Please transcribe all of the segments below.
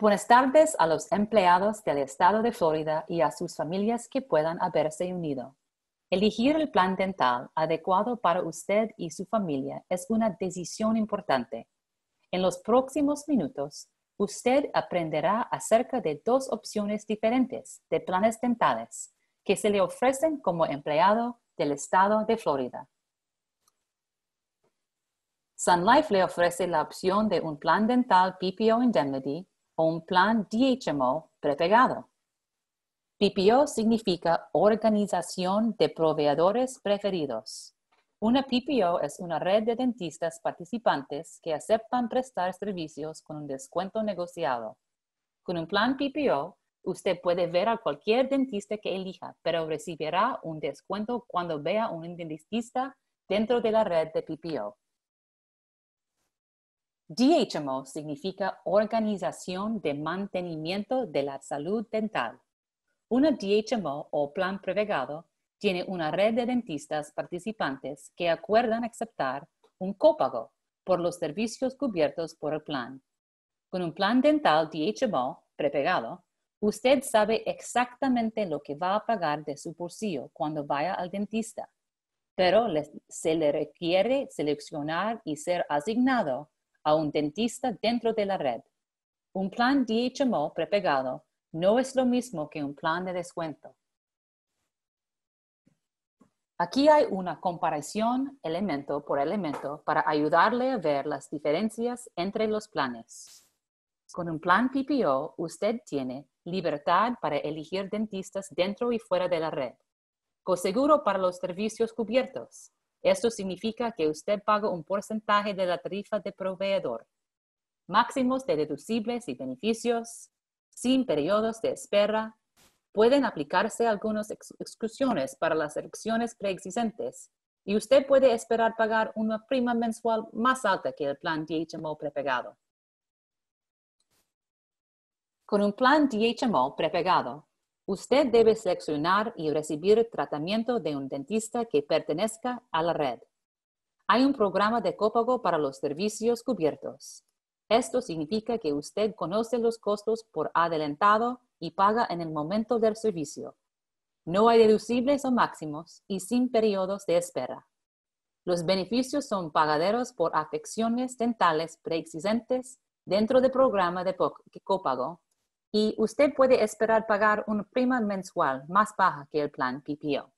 Buenas tardes a los empleados del Estado de Florida y a sus familias que puedan haberse unido. Elegir el plan dental adecuado para usted y su familia es una decisión importante. En los próximos minutos, usted aprenderá acerca de dos opciones diferentes de planes dentales que se le ofrecen como empleado del Estado de Florida. SunLife Life le ofrece la opción de un plan dental PPO Indemnity o un plan DHMO prepegado. PPO significa Organización de Proveedores Preferidos. Una PPO es una red de dentistas participantes que aceptan prestar servicios con un descuento negociado. Con un plan PPO, usted puede ver a cualquier dentista que elija, pero recibirá un descuento cuando vea a un dentista dentro de la red de PPO. DHMO significa Organización de Mantenimiento de la Salud Dental. Una DHMO o plan prevegado tiene una red de dentistas participantes que acuerdan aceptar un copago por los servicios cubiertos por el plan. Con un plan dental DHMO prepegado, usted sabe exactamente lo que va a pagar de su bolsillo cuando vaya al dentista, pero se le requiere seleccionar y ser asignado a un dentista dentro de la red. Un plan DHMO prepegado no es lo mismo que un plan de descuento. Aquí hay una comparación elemento por elemento para ayudarle a ver las diferencias entre los planes. Con un plan PPO, usted tiene libertad para elegir dentistas dentro y fuera de la red, coseguro para los servicios cubiertos, esto significa que usted paga un porcentaje de la tarifa de proveedor, máximos de deducibles y beneficios, sin periodos de espera. Pueden aplicarse algunas exclusiones para las elecciones preexistentes y usted puede esperar pagar una prima mensual más alta que el plan DHMO prepagado. Con un plan DHMO prepagado, Usted debe seleccionar y recibir tratamiento de un dentista que pertenezca a la red. Hay un programa de copago para los servicios cubiertos. Esto significa que usted conoce los costos por adelantado y paga en el momento del servicio. No hay deducibles o máximos y sin periodos de espera. Los beneficios son pagaderos por afecciones dentales preexistentes dentro del programa de copago y usted puede esperar pagar una prima mensual más baja que el plan PPO.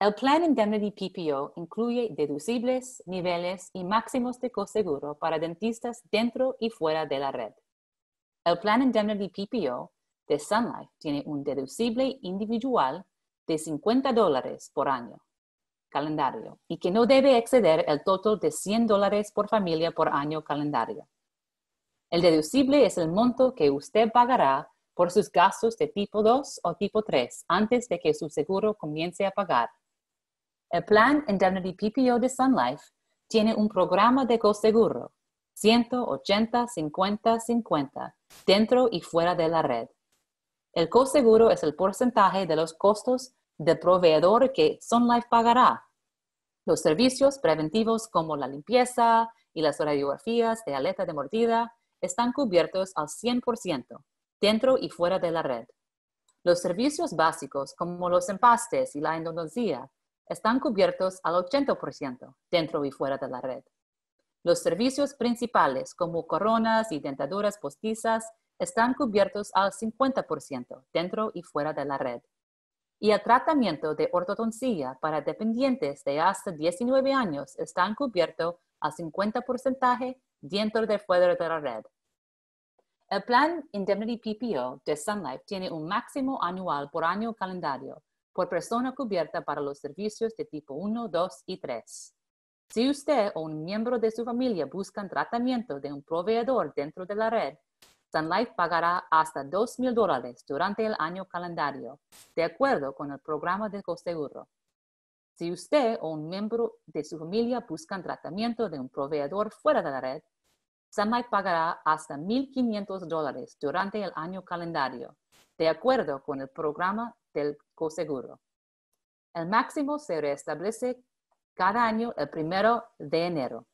El plan Indemnity PPO incluye deducibles, niveles y máximos de seguro para dentistas dentro y fuera de la red. El plan Indemnity PPO de Sun Life tiene un deducible individual de 50 dólares por año calendario y que no debe exceder el total de 100 dólares por familia por año calendario. El deducible es el monto que usted pagará por sus gastos de tipo 2 o tipo 3 antes de que su seguro comience a pagar. El plan Indemnity PPO de Sun Life tiene un programa de coseguro 180-50-50 dentro y fuera de la red. El coseguro es el porcentaje de los costos del proveedor que Sun Life pagará. Los servicios preventivos como la limpieza y las radiografías de aleta de mordida están cubiertos al 100%, dentro y fuera de la red. Los servicios básicos, como los empastes y la endodoncia, están cubiertos al 80%, dentro y fuera de la red. Los servicios principales, como coronas y dentaduras postizas, están cubiertos al 50%, dentro y fuera de la red. Y el tratamiento de ortodoncia para dependientes de hasta 19 años están cubierto al 50% dentro de fuera de la red. El plan Indemnity PPO de Sun Life tiene un máximo anual por año calendario por persona cubierta para los servicios de tipo 1, 2 y 3. Si usted o un miembro de su familia buscan tratamiento de un proveedor dentro de la red, Sun Life pagará hasta $2,000 durante el año calendario, de acuerdo con el programa de seguro. Si usted o un miembro de su familia buscan tratamiento de un proveedor fuera de la red, Sunlight pagará hasta 1.500 dólares durante el año calendario, de acuerdo con el programa del coseguro. El máximo se restablece cada año el primero de enero.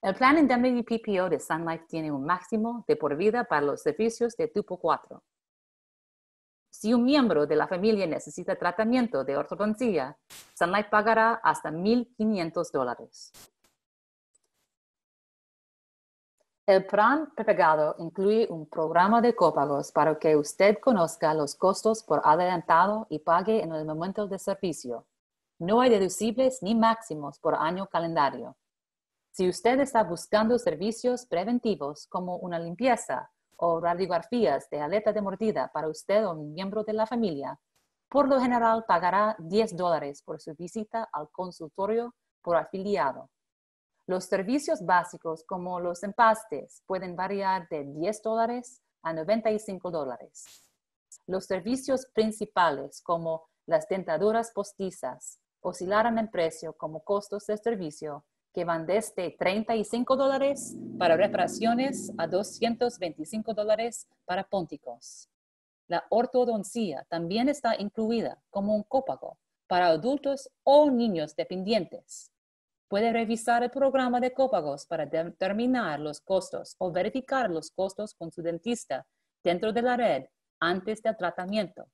El plan Indemnity PPO de Sunlight tiene un máximo de por vida para los servicios de tipo 4. Si un miembro de la familia necesita tratamiento de ortodoncia, Sunlight pagará hasta 1.500 dólares. El plan prepagado incluye un programa de copagos para que usted conozca los costos por adelantado y pague en el momento de servicio. No hay deducibles ni máximos por año calendario. Si usted está buscando servicios preventivos como una limpieza, o radiografías de aleta de mordida para usted o un miembro de la familia, por lo general pagará 10 dólares por su visita al consultorio por afiliado. Los servicios básicos como los empastes pueden variar de 10 dólares a 95 dólares. Los servicios principales como las dentaduras postizas oscilarán en precio como costos de servicio que van desde 35 dólares para reparaciones a 225 dólares para pónticos. La ortodoncia también está incluida como un cópago para adultos o niños dependientes. Puede revisar el programa de cópagos para determinar los costos o verificar los costos con su dentista dentro de la red antes del tratamiento.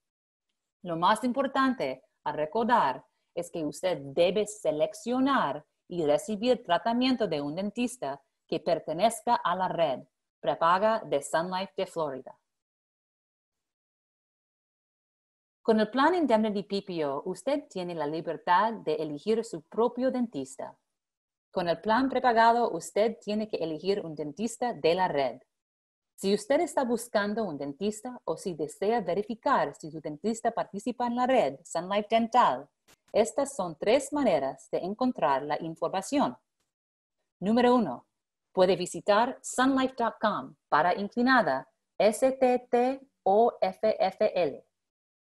Lo más importante a recordar es que usted debe seleccionar y recibir tratamiento de un dentista que pertenezca a la red prepaga de Sun Life de Florida. Con el plan Indemnity PPO, usted tiene la libertad de elegir su propio dentista. Con el plan prepagado, usted tiene que elegir un dentista de la red. Si usted está buscando un dentista o si desea verificar si su dentista participa en la red Sun Life Dental, estas son tres maneras de encontrar la información. Número uno, puede visitar sunlife.com para inclinada STTOFFL.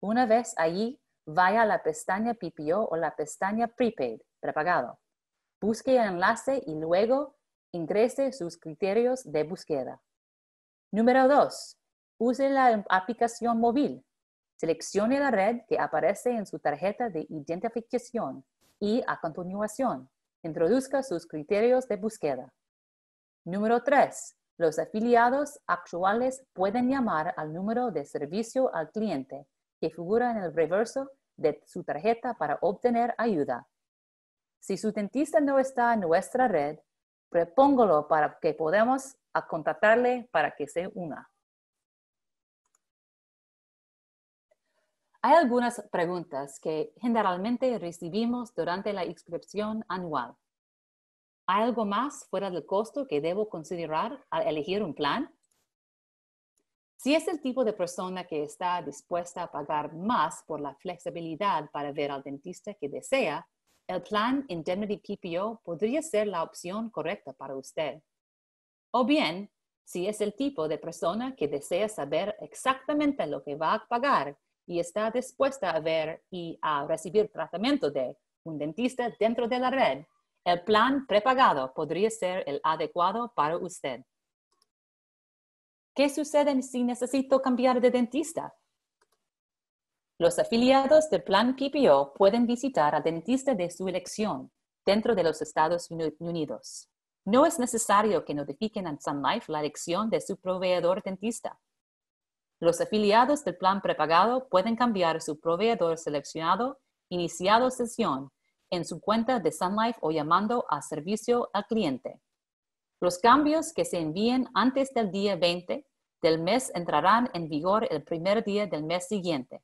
Una vez allí, vaya a la pestaña PPO o la pestaña prepaid, prepagado. Busque el enlace y luego ingrese sus criterios de búsqueda. Número dos, use la aplicación móvil Seleccione la red que aparece en su tarjeta de identificación y, a continuación, introduzca sus criterios de búsqueda. Número 3. Los afiliados actuales pueden llamar al número de servicio al cliente que figura en el reverso de su tarjeta para obtener ayuda. Si su dentista no está en nuestra red, propóngalo para que podamos contactarle para que se una. Hay algunas preguntas que generalmente recibimos durante la inscripción anual. ¿Hay algo más fuera del costo que debo considerar al elegir un plan? Si es el tipo de persona que está dispuesta a pagar más por la flexibilidad para ver al dentista que desea, el plan Indemnity PPO podría ser la opción correcta para usted. O bien, si es el tipo de persona que desea saber exactamente lo que va a pagar y está dispuesta a ver y a recibir tratamiento de un dentista dentro de la red, el plan prepagado podría ser el adecuado para usted. ¿Qué sucede si necesito cambiar de dentista? Los afiliados del plan PPO pueden visitar al dentista de su elección dentro de los Estados Unidos. No es necesario que notifiquen a Sun Life la elección de su proveedor dentista. Los afiliados del plan prepagado pueden cambiar su proveedor seleccionado, iniciado sesión, en su cuenta de SunLife Life o llamando a servicio al cliente. Los cambios que se envíen antes del día 20 del mes entrarán en vigor el primer día del mes siguiente.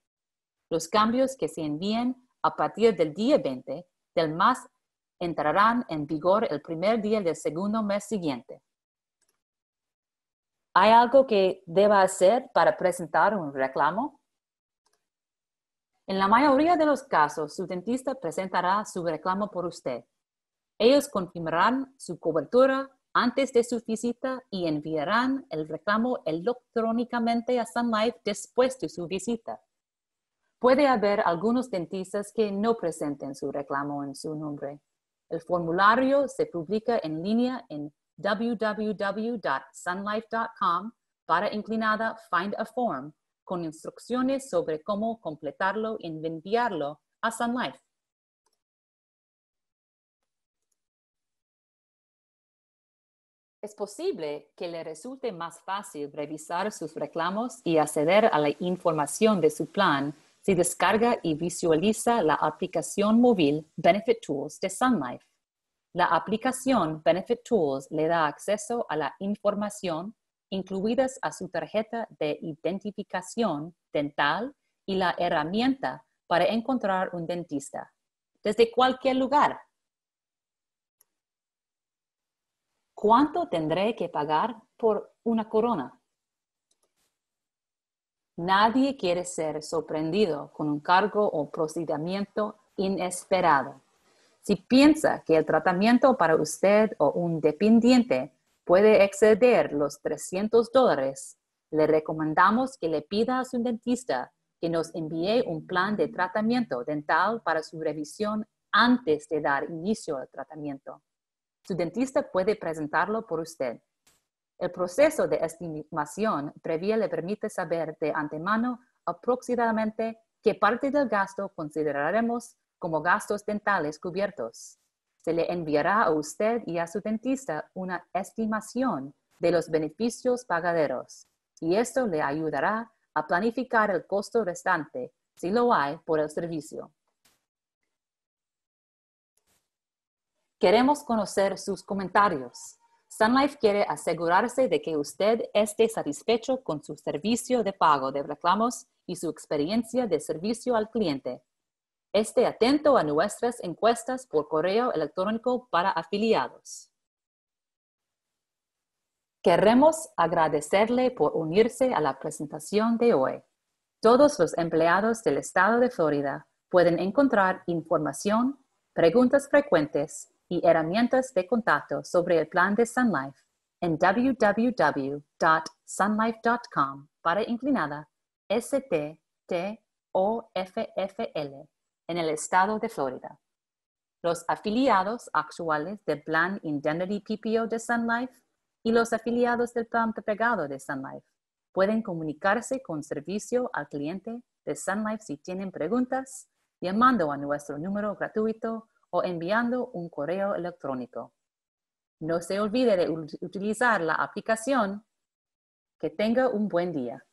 Los cambios que se envíen a partir del día 20 del mes entrarán en vigor el primer día del segundo mes siguiente. ¿Hay algo que deba hacer para presentar un reclamo? En la mayoría de los casos, su dentista presentará su reclamo por usted. Ellos confirmarán su cobertura antes de su visita y enviarán el reclamo electrónicamente a Sun Life después de su visita. Puede haber algunos dentistas que no presenten su reclamo en su nombre. El formulario se publica en línea en www.sunlife.com para inclinada Find a Form con instrucciones sobre cómo completarlo y enviarlo a Sun Life. Es posible que le resulte más fácil revisar sus reclamos y acceder a la información de su plan si descarga y visualiza la aplicación móvil Benefit Tools de Sun la aplicación Benefit Tools le da acceso a la información incluidas a su tarjeta de identificación dental y la herramienta para encontrar un dentista desde cualquier lugar. ¿Cuánto tendré que pagar por una corona? Nadie quiere ser sorprendido con un cargo o procedimiento inesperado. Si piensa que el tratamiento para usted o un dependiente puede exceder los 300 dólares, le recomendamos que le pida a su dentista que nos envíe un plan de tratamiento dental para su revisión antes de dar inicio al tratamiento. Su dentista puede presentarlo por usted. El proceso de estimación previa le permite saber de antemano aproximadamente qué parte del gasto consideraremos como gastos dentales cubiertos. Se le enviará a usted y a su dentista una estimación de los beneficios pagaderos y esto le ayudará a planificar el costo restante, si lo hay, por el servicio. Queremos conocer sus comentarios. SunLife quiere asegurarse de que usted esté satisfecho con su servicio de pago de reclamos y su experiencia de servicio al cliente. Esté atento a nuestras encuestas por correo electrónico para afiliados. Queremos agradecerle por unirse a la presentación de hoy. Todos los empleados del estado de Florida pueden encontrar información, preguntas frecuentes y herramientas de contacto sobre el plan de SunLife en www.sunlife.com para inclinada STTOFFL en el estado de Florida. Los afiliados actuales del plan Indemnity PPO de Sun Life y los afiliados del plan Pegado de Sun Life pueden comunicarse con servicio al cliente de Sun Life si tienen preguntas, llamando a nuestro número gratuito o enviando un correo electrónico. No se olvide de utilizar la aplicación. Que tenga un buen día.